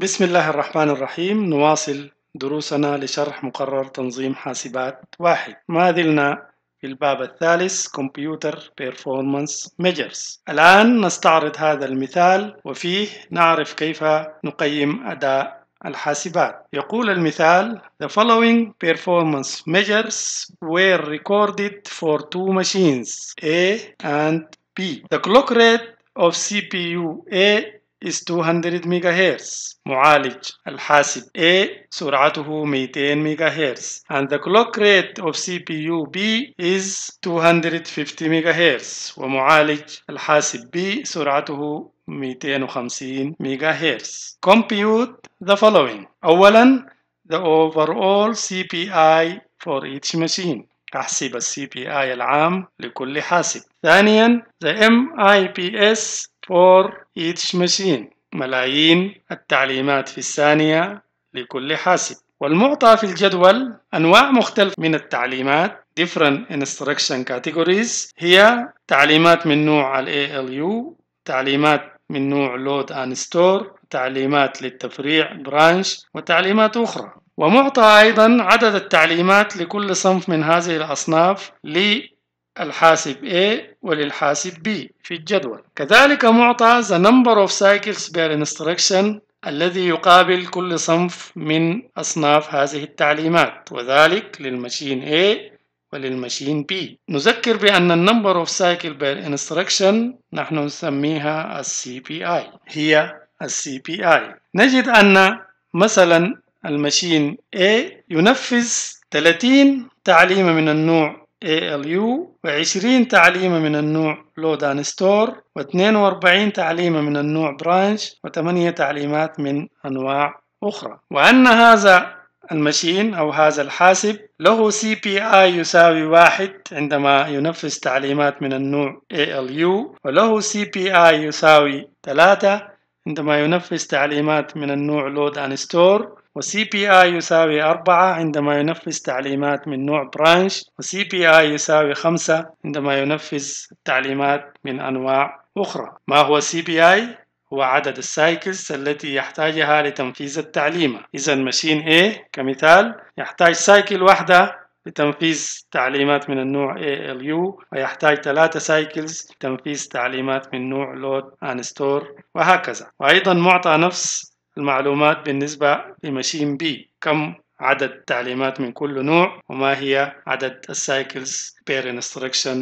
بسم الله الرحمن الرحيم نواصل دروسنا لشرح مقرر تنظيم حاسبات واحد ما زلنا في الباب الثالث كمبيوتر Performance Measures الآن نستعرض هذا المثال وفيه نعرف كيف نقيم أداء الحاسبات يقول المثال The following performance measures were recorded for two machines A and B The clock rate of CPU A is 200 MHz معالج الحاسب A سرعته 200 MHz and the clock rate of CPU B is 250 MHz ومعالج الحاسب B سرعته 250 MHz Compute the following أولا the overall CPI for each machine أحسب CPI العام لكل حاسب ثانيا the MIPS فور each machine ملايين التعليمات في الثانية لكل حاسب والمعطى في الجدول أنواع مختلفة من التعليمات different instruction categories هي تعليمات من نوع ال ALU تعليمات من نوع load and store تعليمات للتفريع branch وتعليمات أخرى ومعطى أيضا عدد التعليمات لكل صنف من هذه الأصناف لـ الحاسب A وللحاسب B في الجدول كذلك معطى the number of cycles per instruction الذي يقابل كل صنف من أصناف هذه التعليمات وذلك للمشين A وللمشين B نذكر بأن number of cycles per instruction نحن نسميها ال CPI هي ال CPI نجد أن مثلا المشين A ينفذ 30 تعليمة من النوع ALU و20 تعليمة من النوع لود and store و42 تعليمة من النوع branch و8 تعليمات من أنواع أخرى وأن هذا المشين أو هذا الحاسب له CPI يساوي واحد عندما ينفذ تعليمات من النوع ALU وله CPI يساوي ثلاثة عندما ينفذ تعليمات من النوع load and store و بي اي يساوي 4 عندما ينفذ تعليمات من نوع برانش و بي اي يساوي 5 عندما ينفذ تعليمات من أنواع أخرى ما هو سي بي اي؟ هو عدد السايكلز التي يحتاجها لتنفيذ التعليمة إذا ماشين A كمثال يحتاج سايكل واحدة لتنفيذ تعليمات من النوع ALU ويحتاج ثلاثة سايكلز لتنفيذ تعليمات من نوع load and store وهكذا وأيضا معطى نفس المعلومات بالنسبة لمشين بي كم عدد تعليمات من كل نوع وما هي عدد السايكلز بير instruction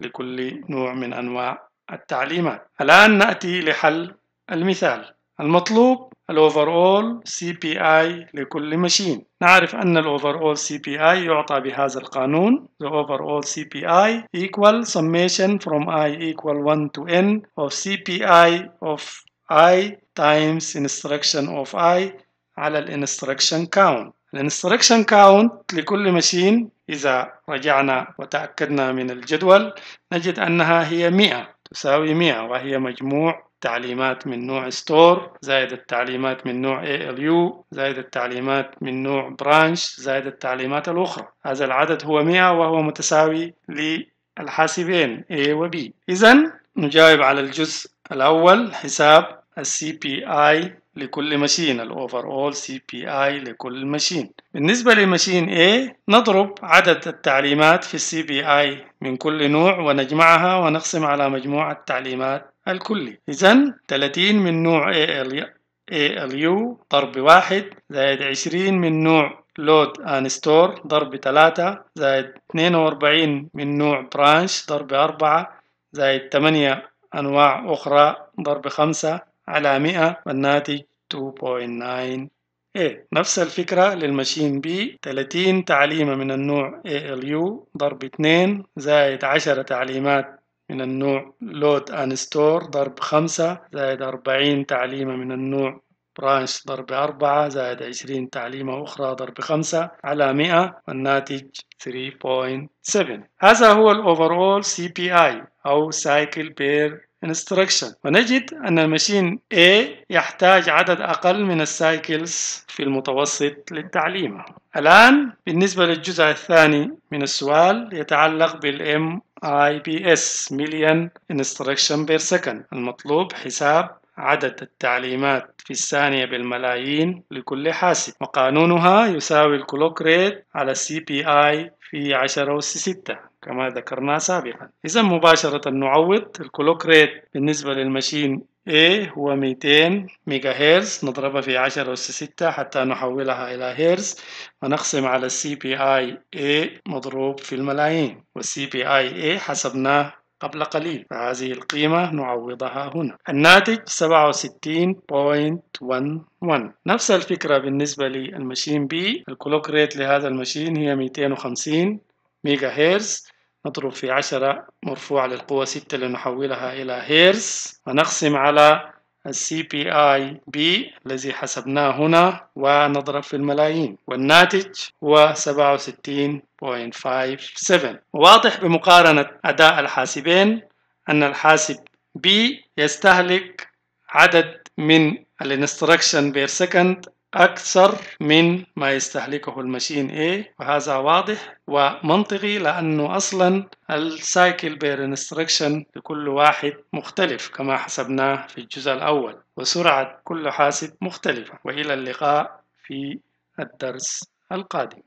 لكل نوع من أنواع التعليمات الآن نأتي لحل المثال المطلوب الاوفرول سي بي اي لكل مشين نعرف ان الاوفرول سي بي اي يعطى بهذا القانون the overall CPI equal summation from i equal 1 to n of CPI of i times instruction of i على الانستركشن كاونت الانستركشن كاونت لكل ماشين إذا رجعنا وتأكدنا من الجدول نجد أنها هي 100 تساوي 100 وهي مجموع تعليمات من نوع store زائد التعليمات من نوع ALU زائد التعليمات من نوع branch زائد التعليمات الأخرى هذا العدد هو 100 وهو متساوي للحاسبين A و B إذا نجاوب على الجزء الأول حساب السي بي اي لكل ماشين الاوفر اول سي بي اي لكل ماشين بالنسبة لماشين A نضرب عدد التعليمات في السي بي اي من كل نوع ونجمعها ونقسم على مجموع التعليمات الكلي إذا 30 من نوع ALU ضرب واحد زائد 20 من نوع لود ان ستور ضرب 3 زائد 42 من نوع برانش ضرب 4 زائد 8 أنواع أخرى ضرب 5 على 100 والناتج 2.98 نفس الفكرة للمشين بي 30 تعليمة من النوع ALU ضرب 2 زائد 10 تعليمات من النوع لود store ضرب 5 زائد 40 تعليمة من النوع برانش ضرب 4 زائد 20 تعليمة أخرى ضرب 5 على 100 والناتج 3.7 هذا هو overall CPI أو Cycle Pair instruction ونجد أن المشين A يحتاج عدد أقل من السايكلز في المتوسط للتعليم الآن بالنسبة للجزء الثاني من السؤال يتعلق بالـ MIPS Million Instruction Per Second المطلوب حساب عدد التعليمات في الثانية بالملايين لكل حاسب وقانونها يساوي الكلوك ريت على CPI في 10 أس 6 كما ذكرنا سابقا إذا مباشرة نعوض الكلوك ريت بالنسبة للماشين A هو 200 ميجا هيرز نضربها في 10 أس 6 حتى نحولها إلى هيرز ونقسم على السي بي اي A مضروب في الملايين والسي بي اي A حسبناه قبل قليل فهذه القيمة نعوضها هنا الناتج 67.11 نفس الفكرة بالنسبة للمشين بي الكلوك ريت لهذا المشين هي 250 ميجا هيرز نضرب في عشرة مرفوع للقوة ستة لنحولها إلى هيرز ونقسم على السي بي اي بي الذي حسبناه هنا ونضرب في الملايين والناتج هو 67.57 واضح بمقارنة أداء الحاسبين أن الحاسب بي يستهلك عدد من الانستركشن بير سكند أكثر من ما يستهلكه المشين A وهذا واضح ومنطقي لأنه أصلا السايكل بير انستركشن لكل واحد مختلف كما حسبناه في الجزء الأول وسرعة كل حاسب مختلفة وإلى اللقاء في الدرس القادم